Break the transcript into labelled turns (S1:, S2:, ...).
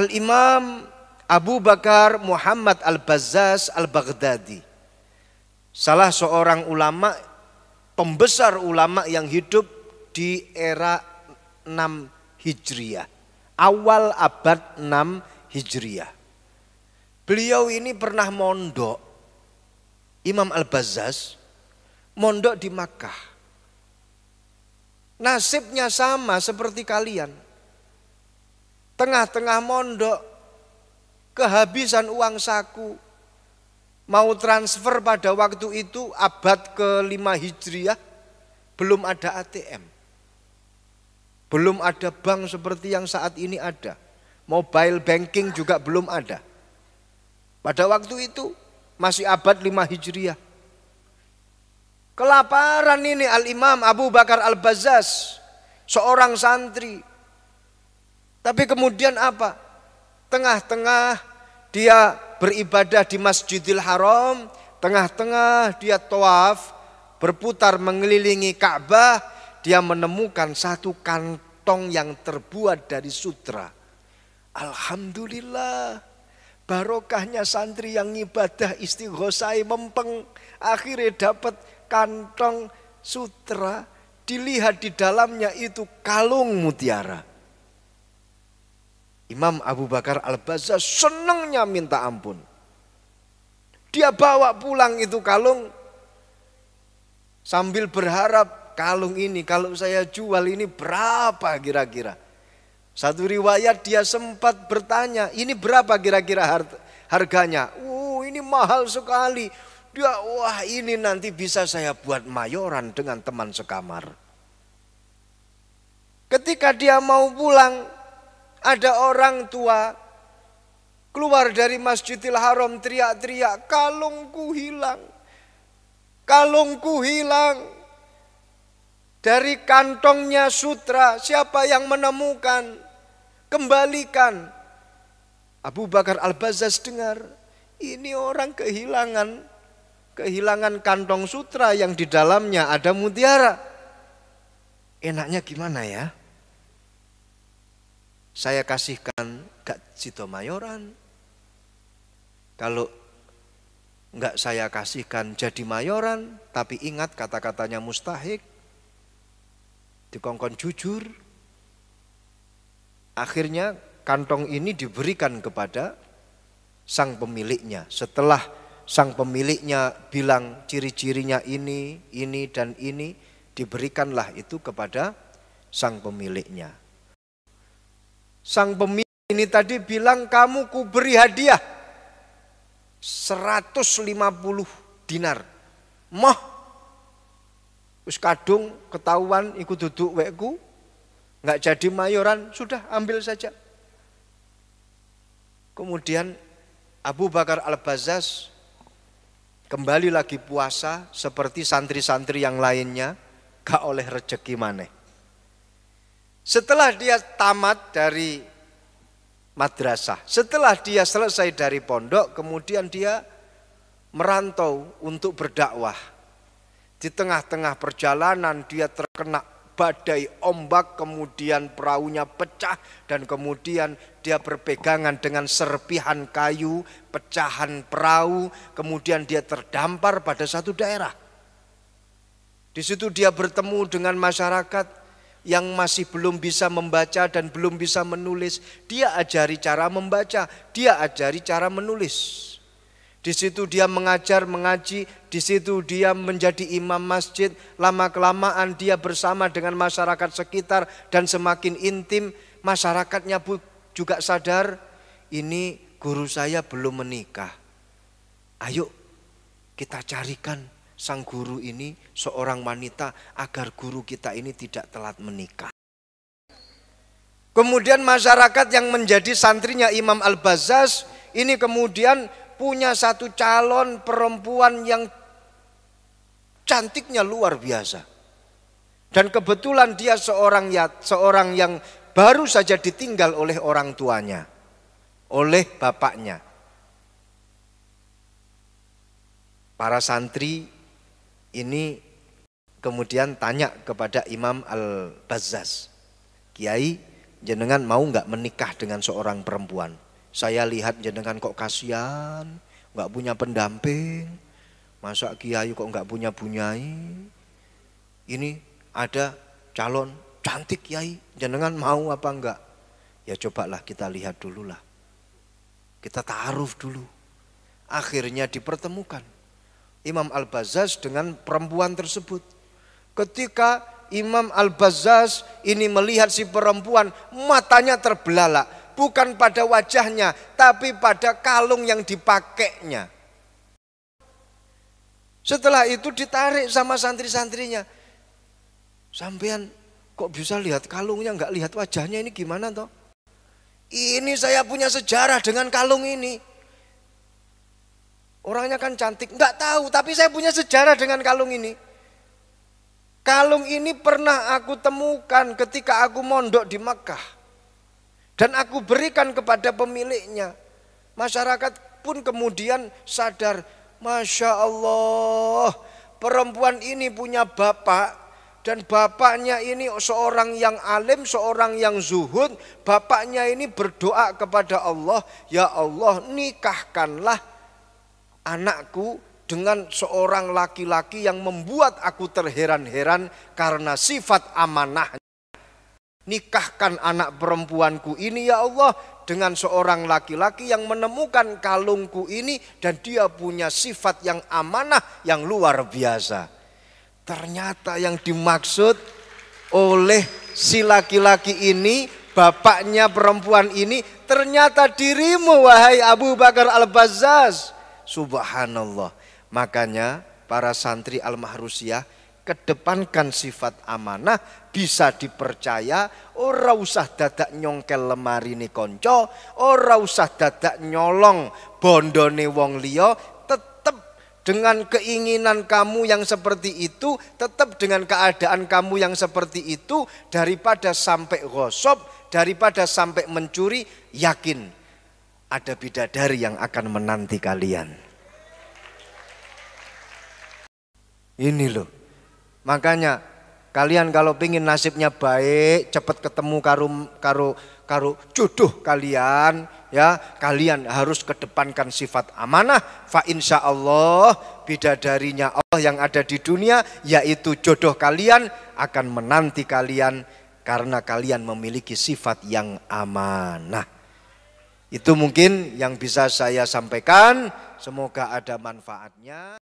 S1: Al-Imam Abu Bakar Muhammad Al-Bazzaz Al-Baghdadi. Salah seorang ulama, pembesar ulama yang hidup di era 6 Hijriah. Awal abad 6 Hijriah. Beliau ini pernah mondok. Imam Al-Bazzaz mondok di Makkah. Nasibnya sama seperti kalian Tengah-tengah mondok, kehabisan uang saku, mau transfer pada waktu itu abad ke-5 Hijriah, belum ada ATM. Belum ada bank seperti yang saat ini ada. Mobile banking juga belum ada. Pada waktu itu masih abad 5 Hijriah. Kelaparan ini Al-Imam Abu Bakar Al-Bazaz, seorang santri tapi kemudian apa? Tengah-tengah dia beribadah di Masjidil Haram, tengah-tengah dia tawaf, berputar mengelilingi Ka'bah, dia menemukan satu kantong yang terbuat dari sutra. Alhamdulillah, barokahnya santri yang ibadah istighosai mempeng, akhirnya dapat kantong sutra, dilihat di dalamnya itu kalung mutiara. Imam Abu Bakar Al-Bazza senangnya minta ampun. Dia bawa pulang itu kalung sambil berharap kalung ini kalau saya jual ini berapa kira-kira. Satu riwayat dia sempat bertanya, ini berapa kira-kira harganya? Uh, ini mahal sekali. Dia, wah ini nanti bisa saya buat mayoran dengan teman sekamar. Ketika dia mau pulang, ada orang tua keluar dari Masjidil Haram teriak-teriak, kalungku hilang. Kalungku hilang. Dari kantongnya sutra, siapa yang menemukan? Kembalikan. Abu Bakar Al-Bazaz dengar, ini orang kehilangan kehilangan kantong sutra yang di dalamnya ada mutiara. Enaknya gimana ya? saya kasihkan gak mayoran. Kalau nggak saya kasihkan jadi mayoran, tapi ingat kata-katanya mustahik, dikongkon jujur. Akhirnya kantong ini diberikan kepada sang pemiliknya. Setelah sang pemiliknya bilang ciri-cirinya ini, ini, dan ini, diberikanlah itu kepada sang pemiliknya. Sang pemimpin ini tadi bilang kamu ku beri hadiah 150 dinar. Moh. Wis kadung ketahuan ikut duduk wekku. Enggak jadi mayoran, sudah ambil saja. Kemudian Abu Bakar Al-Bazaz kembali lagi puasa seperti santri-santri yang lainnya, gak oleh rezeki maneh. Setelah dia tamat dari madrasah, setelah dia selesai dari pondok, kemudian dia merantau untuk berdakwah. Di tengah-tengah perjalanan dia terkena badai ombak, kemudian perahunya pecah, dan kemudian dia berpegangan dengan serpihan kayu, pecahan perahu, kemudian dia terdampar pada satu daerah. Di situ dia bertemu dengan masyarakat yang masih belum bisa membaca dan belum bisa menulis, dia ajari cara membaca, dia ajari cara menulis. Di situ dia mengajar, mengaji, di situ dia menjadi imam masjid, lama-kelamaan dia bersama dengan masyarakat sekitar dan semakin intim, masyarakatnya juga sadar, ini guru saya belum menikah. Ayo kita carikan sang guru ini seorang wanita agar guru kita ini tidak telat menikah. Kemudian masyarakat yang menjadi santrinya Imam Al-Bazaz ini kemudian punya satu calon perempuan yang cantiknya luar biasa. Dan kebetulan dia seorang ya, seorang yang baru saja ditinggal oleh orang tuanya, oleh bapaknya. Para santri ini kemudian tanya kepada Imam Al-Bazzaz, Kiai, jenengan mau nggak menikah dengan seorang perempuan? Saya lihat jenengan kok kasihan, nggak punya pendamping, masa Kiai kok nggak punya bunyai? Ini ada calon cantik Kiai, jenengan mau apa enggak? Ya cobalah kita lihat dulu lah, Kita taruh dulu. Akhirnya dipertemukan Imam Al-Bazaz dengan perempuan tersebut. Ketika Imam Al-Bazaz ini melihat si perempuan, matanya terbelalak, bukan pada wajahnya, tapi pada kalung yang dipakainya. Setelah itu ditarik sama santri-santrinya. Sampean kok bisa lihat kalungnya, nggak lihat wajahnya ini gimana toh? Ini saya punya sejarah dengan kalung ini. Orangnya kan cantik, nggak tahu, tapi saya punya sejarah dengan kalung ini. Kalung ini pernah aku temukan ketika aku mondok di Mekah. Dan aku berikan kepada pemiliknya. Masyarakat pun kemudian sadar, Masya Allah, perempuan ini punya bapak dan bapaknya ini seorang yang alim, seorang yang zuhud. Bapaknya ini berdoa kepada Allah, "Ya Allah, nikahkanlah anakku dengan seorang laki-laki yang membuat aku terheran-heran karena sifat amanah Nikahkan anak perempuanku ini ya Allah dengan seorang laki-laki yang menemukan kalungku ini dan dia punya sifat yang amanah yang luar biasa. Ternyata yang dimaksud oleh si laki-laki ini bapaknya perempuan ini ternyata dirimu wahai Abu Bakar Al-Bazzaz. Subhanallah. Makanya para santri Al-Mahrusiyah kedepankan sifat amanah bisa dipercaya ora usah dadak nyongkel lemari ni konco ora usah dadak nyolong bondone wong liya tetap dengan keinginan kamu yang seperti itu tetap dengan keadaan kamu yang seperti itu daripada sampai gosop daripada sampai mencuri yakin ada bidadari yang akan menanti kalian. Ini loh. Makanya kalian kalau pingin nasibnya baik, cepat ketemu karu karu karu jodoh kalian ya, kalian harus kedepankan sifat amanah fa insya Allah bidadarinya Allah yang ada di dunia yaitu jodoh kalian akan menanti kalian karena kalian memiliki sifat yang amanah. Itu mungkin yang bisa saya sampaikan, semoga ada manfaatnya.